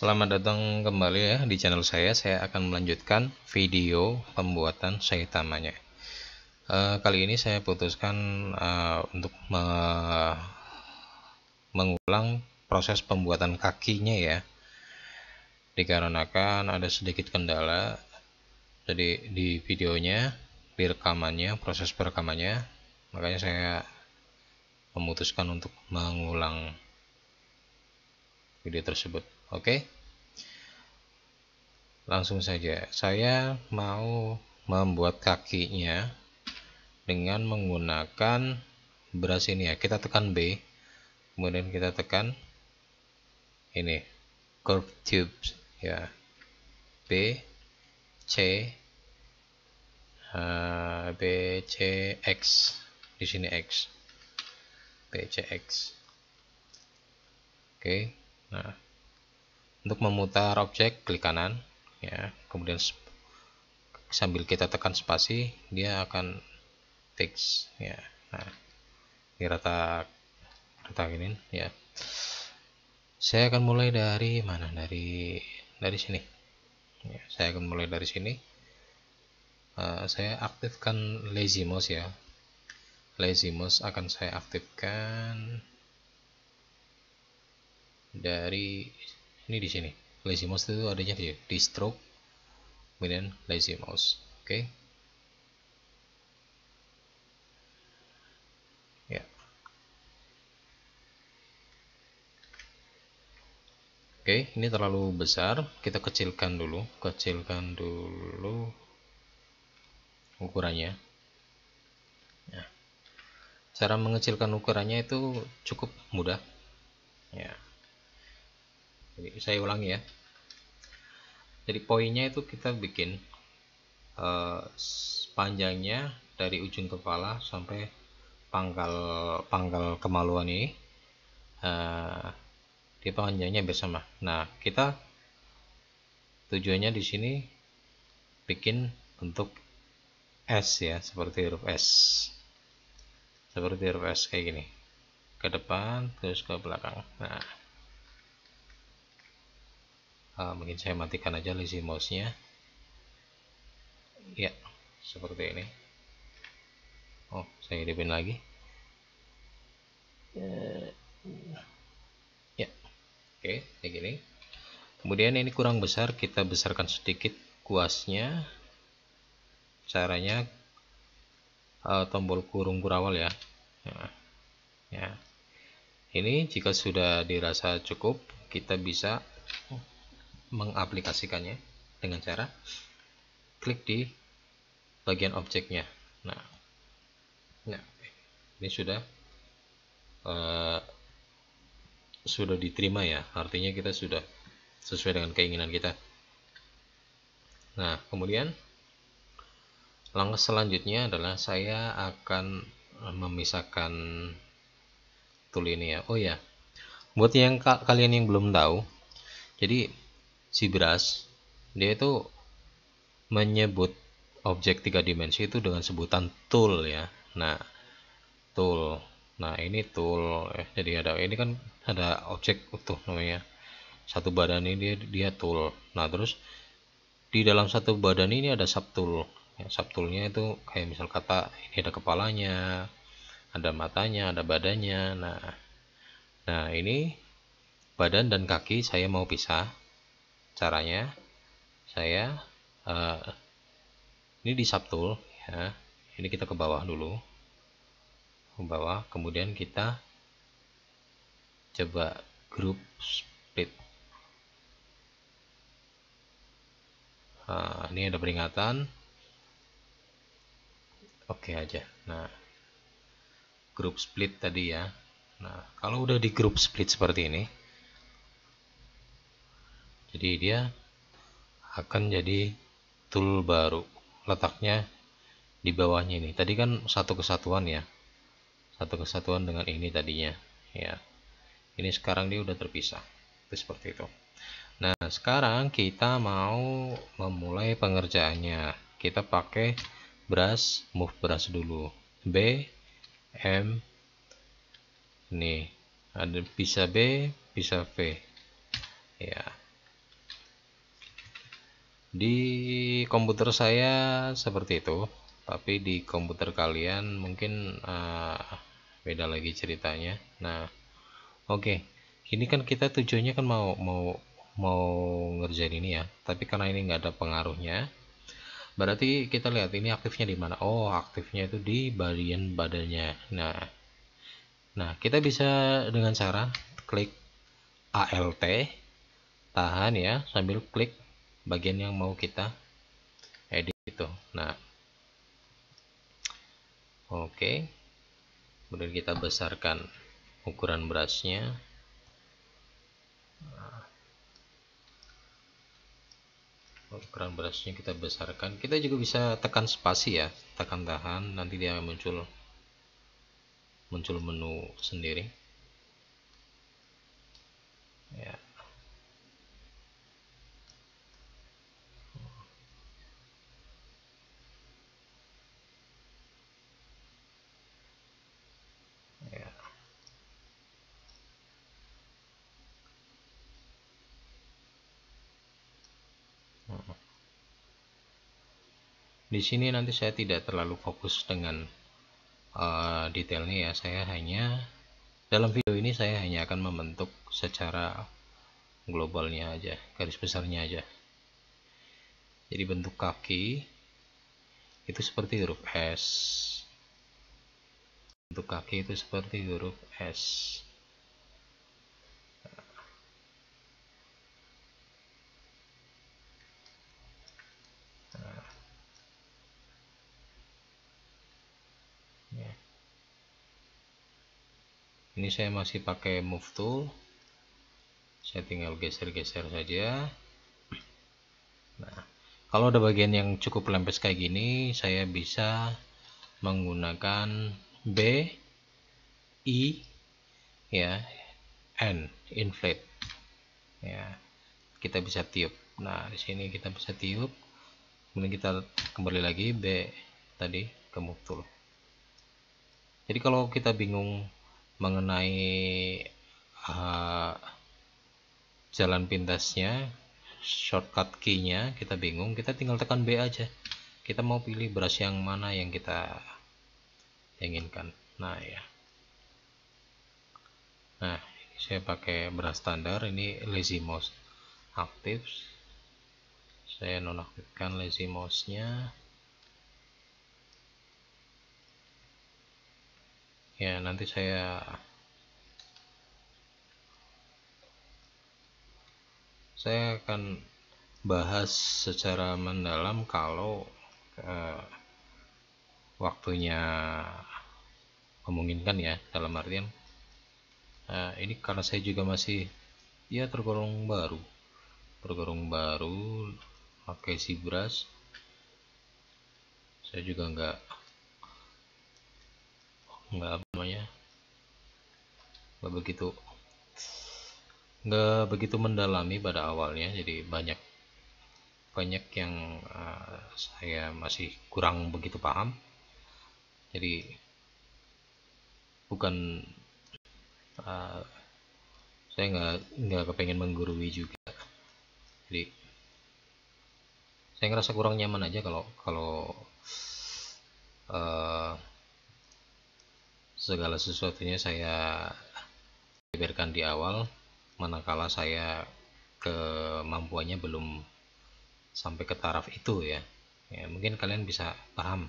Selamat datang kembali ya di channel saya. Saya akan melanjutkan video pembuatan saitamanya. E, kali ini saya putuskan e, untuk me mengulang proses pembuatan kakinya ya. Dikarenakan ada sedikit kendala. Jadi di videonya, di rekamannya, proses perekamannya, makanya saya memutuskan untuk mengulang video tersebut oke langsung saja saya mau membuat kakinya dengan menggunakan beras ini ya kita tekan B kemudian kita tekan ini curve tubes ya B C eh, B C X di sini X B C X oke nah untuk memutar objek klik kanan ya, kemudian sambil kita tekan spasi dia akan fix ya. Nah, di rata rata ini ya. Saya akan mulai dari mana? Dari dari sini. Ya, saya akan mulai dari sini. Uh, saya aktifkan lazy mouse ya. Lazy mouse akan saya aktifkan dari ini di sini lazy mouse itu adanya di, di stroke kemudian lazy mouse oke okay. ya oke okay, ini terlalu besar kita kecilkan dulu kecilkan dulu ukurannya nah, cara mengecilkan ukurannya itu cukup mudah ya jadi saya ulangi ya jadi poinnya itu kita bikin uh, eh, panjangnya dari ujung kepala sampai pangkal pangkal kemaluan ini uh, dia panjangnya bersama nah kita tujuannya di sini bikin bentuk S ya seperti huruf S seperti huruf S kayak gini ke depan terus ke belakang nah uh, mungkin saya matikan aja lazy mouse nya ya seperti ini oh saya hidupin lagi eh, ya oke okay, kayak gini kemudian ini kurang besar kita besarkan sedikit kuasnya caranya uh, tombol kurung kurawal ya nah, ya ini jika sudah dirasa cukup kita bisa mengaplikasikannya dengan cara klik di bagian objeknya. Nah, nah ini sudah uh, sudah diterima ya, artinya kita sudah sesuai dengan keinginan kita. Nah, kemudian langkah selanjutnya adalah saya akan memisahkan tool ini ya. Oh ya, buat yang ka kalian yang belum tahu, jadi Sibras dia itu menyebut objek tiga dimensi itu dengan sebutan tool ya nah tool nah ini tool eh, jadi ada ini kan ada objek utuh namanya satu badan ini dia, dia tool nah terus di dalam satu badan ini ada sub tool. ya, subtoolnya itu kayak misal kata ini ada kepalanya ada matanya ada badannya nah nah ini badan dan kaki saya mau pisah caranya saya uh, ini di subtool ya ini kita ke bawah dulu ke bawah kemudian kita coba group split uh, ini ada peringatan oke okay aja nah group split tadi ya nah kalau udah di group split seperti ini jadi dia akan jadi tool baru letaknya di bawahnya ini tadi kan satu kesatuan ya satu kesatuan dengan ini tadinya ya ini sekarang dia udah terpisah itu seperti itu nah sekarang kita mau memulai pengerjaannya kita pakai brush move brush dulu B M nih ada bisa B bisa V ya di komputer saya seperti itu tapi di komputer kalian mungkin uh, beda lagi ceritanya nah oke okay. ini kan kita tujuannya kan mau mau mau ngerjain ini ya tapi karena ini nggak ada pengaruhnya berarti kita lihat ini aktifnya di mana oh aktifnya itu di bagian badannya nah nah kita bisa dengan cara klik alt tahan ya sambil klik bagian yang mau kita edit itu nah oke okay. kemudian kita besarkan ukuran brushnya nah, ukuran brushnya kita besarkan kita juga bisa tekan spasi ya tekan tahan nanti dia muncul muncul menu sendiri ya di sini nanti saya tidak terlalu fokus dengan uh, detailnya ya saya hanya dalam video ini saya hanya akan membentuk secara globalnya aja garis besarnya aja jadi bentuk kaki itu seperti huruf S bentuk kaki itu seperti huruf S ini saya masih pakai move tool saya tinggal geser-geser saja nah kalau ada bagian yang cukup lempes kayak gini saya bisa menggunakan B I ya N inflate ya kita bisa tiup nah di sini kita bisa tiup kemudian kita kembali lagi B tadi ke move tool jadi kalau kita bingung mengenai uh, jalan pintasnya shortcut key-nya kita bingung kita tinggal tekan B aja kita mau pilih brush yang mana yang kita inginkan nah ya nah saya pakai brush standar ini lazy mouse aktif saya nonaktifkan lazy mouse nya ya nanti saya saya akan bahas secara mendalam kalau eh, waktunya memungkinkan ya dalam artian eh, ini karena saya juga masih ya tergolong baru tergolong baru pakai si beras saya juga enggak nggak nggak begitu nggak begitu mendalami pada awalnya jadi banyak banyak yang uh, saya masih kurang begitu paham jadi bukan uh, saya nggak nggak kepengen menggurui juga jadi saya ngerasa kurang nyaman aja kalau kalau uh, segala sesuatunya saya biarkan di awal manakala saya kemampuannya belum sampai ke taraf itu ya. ya mungkin kalian bisa paham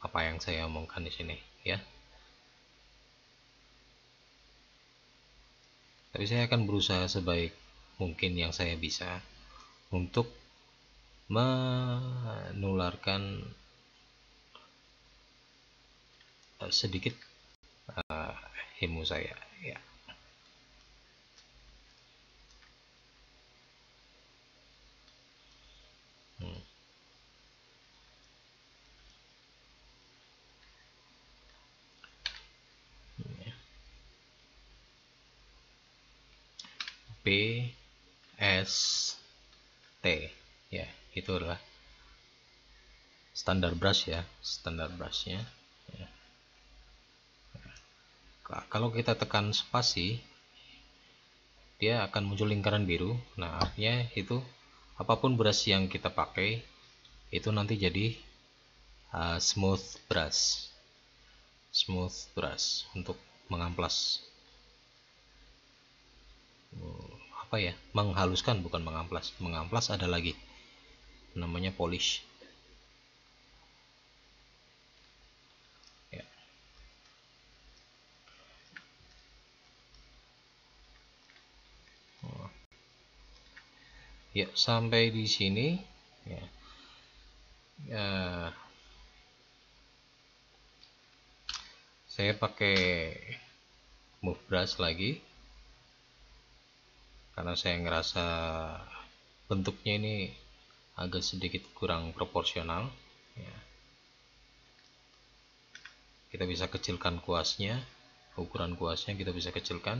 apa yang saya omongkan di sini ya tapi saya akan berusaha sebaik mungkin yang saya bisa untuk menularkan eh, sedikit uh, saya ya hmm. Ya. P S T ya itu adalah standar brush ya standar brushnya kalau kita tekan spasi dia akan muncul lingkaran biru nah artinya itu apapun brush yang kita pakai itu nanti jadi uh, smooth brush smooth brush untuk mengamplas hmm, apa ya menghaluskan bukan mengamplas mengamplas ada lagi namanya polish ya sampai di sini ya. ya saya pakai move brush lagi karena saya ngerasa bentuknya ini agak sedikit kurang proporsional ya. kita bisa kecilkan kuasnya ukuran kuasnya kita bisa kecilkan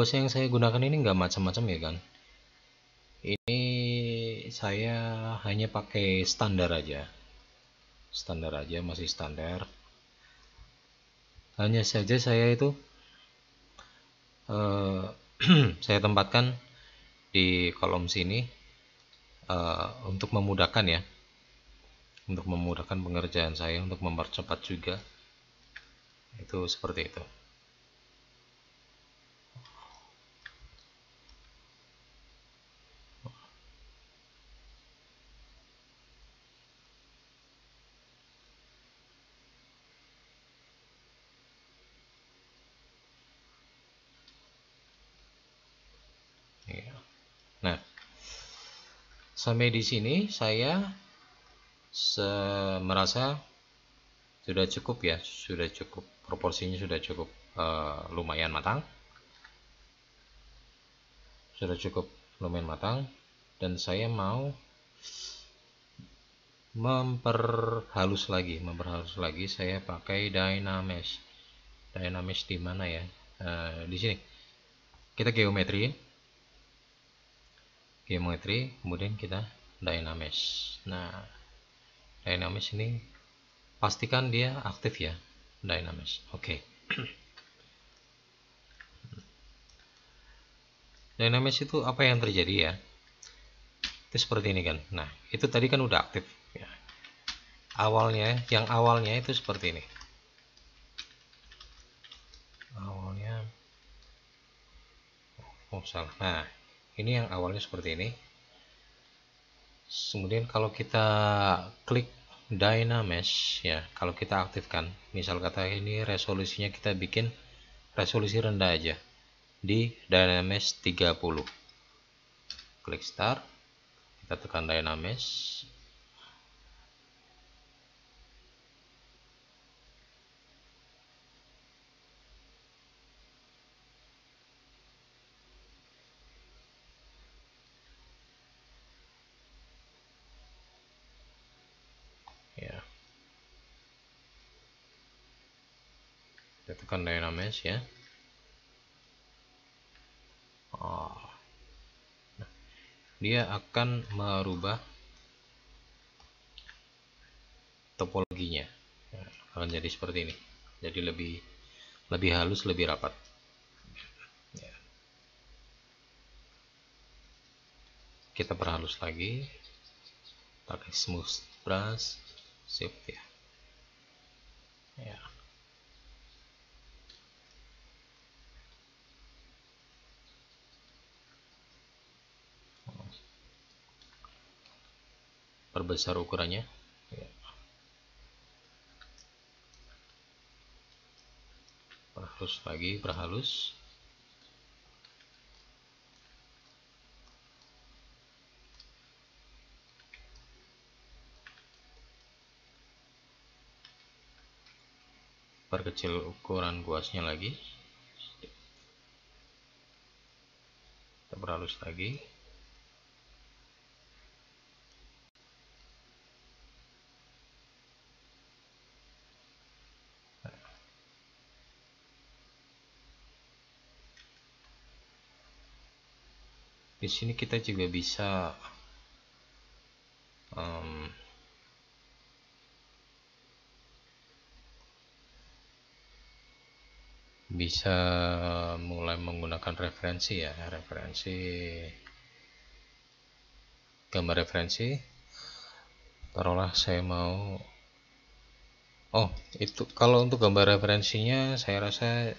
bos yang saya gunakan ini enggak macam-macam ya kan ini saya hanya pakai standar aja standar aja masih standar hanya saja saya itu eh, saya tempatkan di kolom sini eh, untuk memudahkan ya untuk memudahkan pengerjaan saya untuk mempercepat juga itu seperti itu sampai di sini saya merasa sudah cukup ya sudah cukup proporsinya sudah cukup uh, lumayan matang sudah cukup lumayan matang dan saya mau memperhalus lagi memperhalus lagi saya pakai dynamesh dynamesh di mana ya uh, di sini kita geometri geometri kemudian kita dynamics nah dynamics ini pastikan dia aktif ya dynamics oke okay. dynamics itu apa yang terjadi ya itu seperti ini kan nah itu tadi kan udah aktif ya. awalnya yang awalnya itu seperti ini awalnya oh salah nah ini yang awalnya seperti ini kemudian kalau kita klik dynamesh ya kalau kita aktifkan misal kata ini resolusinya kita bikin resolusi rendah aja di dynamesh 30 klik start kita tekan dynamesh tekan dynamesh ya oh. nah, dia akan merubah topologinya akan jadi seperti ini jadi lebih lebih halus lebih rapat ya. kita perhalus lagi pakai smooth brush shift ya ya perbesar ukurannya ya. perhalus lagi perhalus perkecil ukuran kuasnya lagi kita perhalus lagi di sini kita juga bisa um, bisa mulai menggunakan referensi ya referensi gambar referensi taruhlah saya mau oh itu kalau untuk gambar referensinya saya rasa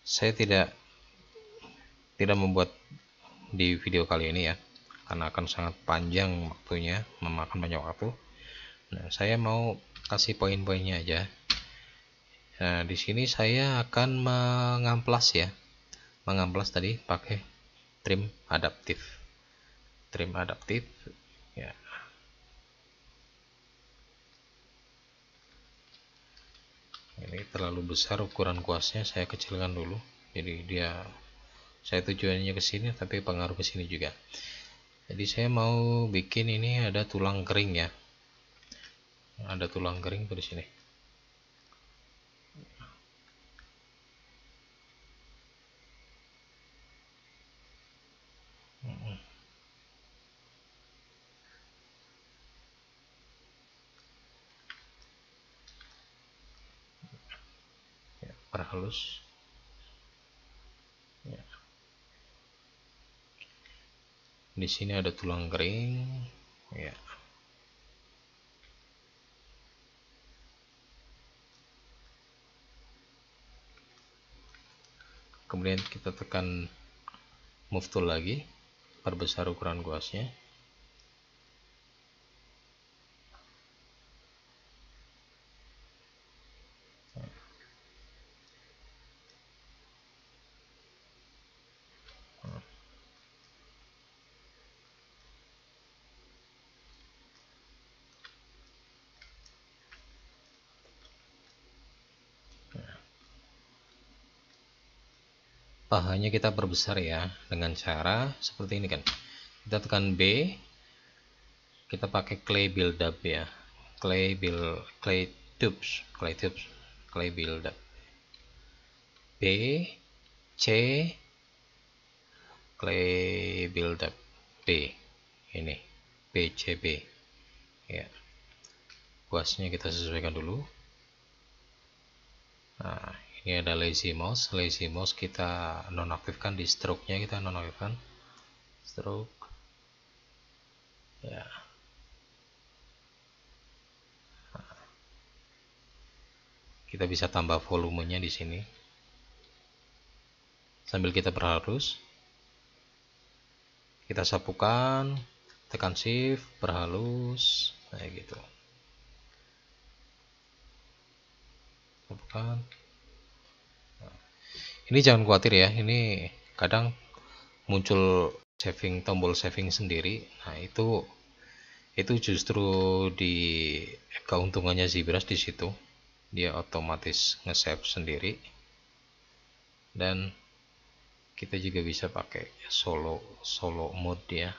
saya tidak tidak membuat di video kali ini ya karena akan sangat panjang waktunya memakan banyak waktu nah saya mau kasih poin-poinnya aja nah di sini saya akan mengamplas ya mengamplas tadi pakai trim adaptif trim adaptif ya ini terlalu besar ukuran kuasnya saya kecilkan dulu jadi dia saya tujuannya ke sini tapi pengaruh ke sini juga jadi saya mau bikin ini ada tulang kering ya ada tulang kering di sini ya, perhalus di sini ada tulang kering ya kemudian kita tekan move tool lagi perbesar ukuran kuasnya pahanya kita perbesar ya dengan cara seperti ini kan kita tekan B kita pakai clay build up ya clay build clay tubes clay tubes clay build up B C clay build up B ini B C B ya kuasnya kita sesuaikan dulu nah ini ada lazy mouse lazy mouse kita nonaktifkan di stroke nya kita nonaktifkan stroke ya kita bisa tambah volumenya di sini sambil kita berhalus kita sapukan tekan shift berhalus kayak gitu sapukan ini jangan khawatir ya ini kadang muncul saving tombol saving sendiri nah itu itu justru di keuntungannya Zebras di situ dia otomatis nge-save sendiri dan kita juga bisa pakai solo solo mode ya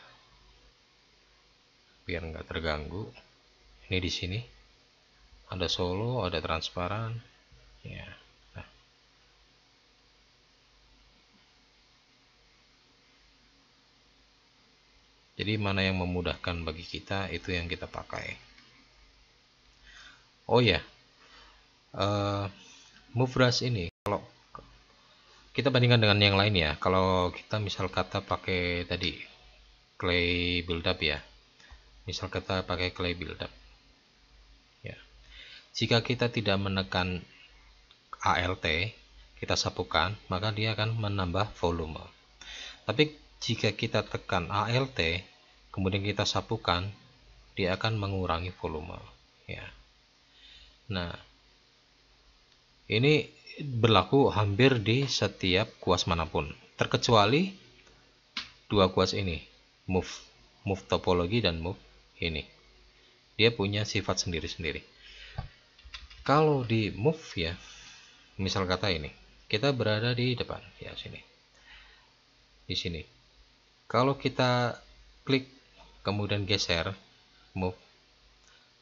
biar nggak terganggu ini di sini ada solo ada transparan ya Jadi mana yang memudahkan bagi kita itu yang kita pakai. Oh ya, yeah. uh, move brush ini kalau kita bandingkan dengan yang lain ya. Kalau kita misal kata pakai tadi clay build up ya. Misal kata pakai clay build up. Ya. Jika kita tidak menekan ALT, kita sapukan, maka dia akan menambah volume. Tapi jika kita tekan ALT, kemudian kita sapukan dia akan mengurangi volume ya nah ini berlaku hampir di setiap kuas manapun terkecuali dua kuas ini move move topologi dan move ini dia punya sifat sendiri-sendiri kalau di move ya misal kata ini kita berada di depan ya sini di sini kalau kita klik kemudian geser move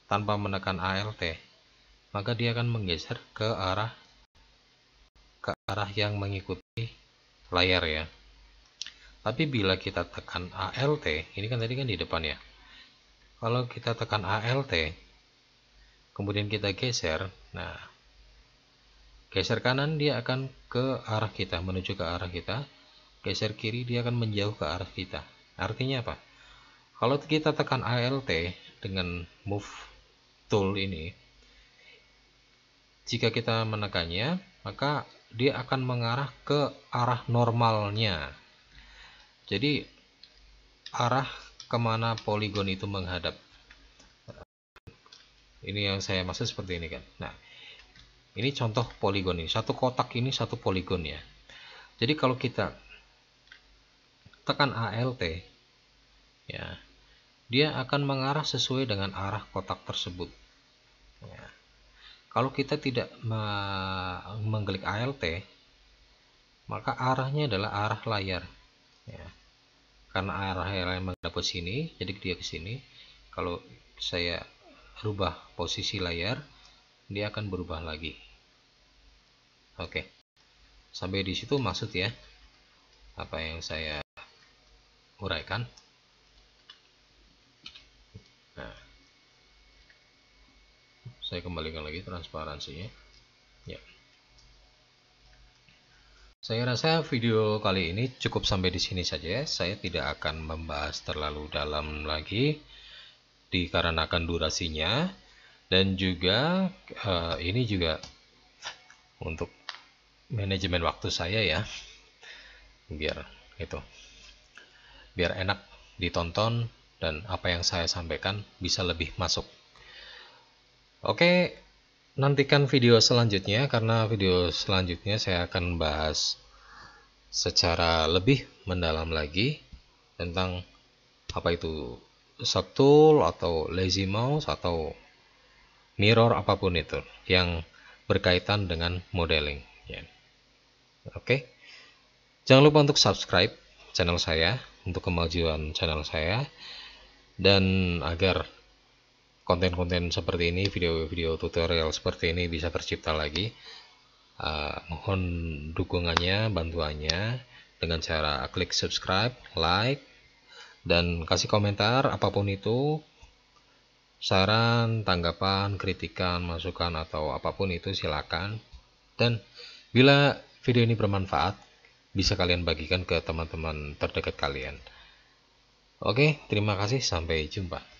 tanpa menekan ALT maka dia akan menggeser ke arah ke arah yang mengikuti layar ya tapi bila kita tekan ALT ini kan tadi kan di depan ya kalau kita tekan ALT kemudian kita geser nah geser kanan dia akan ke arah kita menuju ke arah kita geser kiri dia akan menjauh ke arah kita artinya apa kalau kita tekan ALT dengan move tool ini, jika kita menekannya, maka dia akan mengarah ke arah normalnya. Jadi arah kemana poligon itu menghadap. Ini yang saya maksud seperti ini kan. Nah, ini contoh poligon ini. Satu kotak ini satu poligon ya. Jadi kalau kita tekan ALT, ya dia akan mengarah sesuai dengan arah kotak tersebut ya. kalau kita tidak me mengklik ALT maka arahnya adalah arah layar ya. karena arah layar mendapat ke sini jadi dia ke sini kalau saya rubah posisi layar dia akan berubah lagi oke sampai di situ maksud ya apa yang saya uraikan nah saya kembalikan lagi transparansinya ya saya rasa video kali ini cukup sampai di sini saja saya tidak akan membahas terlalu dalam lagi dikarenakan durasinya dan juga uh, ini juga untuk manajemen waktu saya ya biar itu biar enak ditonton dan apa yang saya sampaikan bisa lebih masuk. Oke, nantikan video selanjutnya karena video selanjutnya saya akan bahas secara lebih mendalam lagi tentang apa itu subtool atau lazy mouse atau mirror apapun itu yang berkaitan dengan modeling. Ya. Oke, jangan lupa untuk subscribe channel saya untuk kemajuan channel saya dan agar konten-konten seperti ini video-video tutorial seperti ini bisa tercipta lagi uh, mohon dukungannya bantuannya dengan cara klik subscribe like dan kasih komentar apapun itu saran, tanggapan, kritikan, masukan, atau apapun itu silakan. Dan bila video ini bermanfaat, bisa kalian bagikan ke teman-teman terdekat kalian. Oke, terima kasih. Sampai jumpa.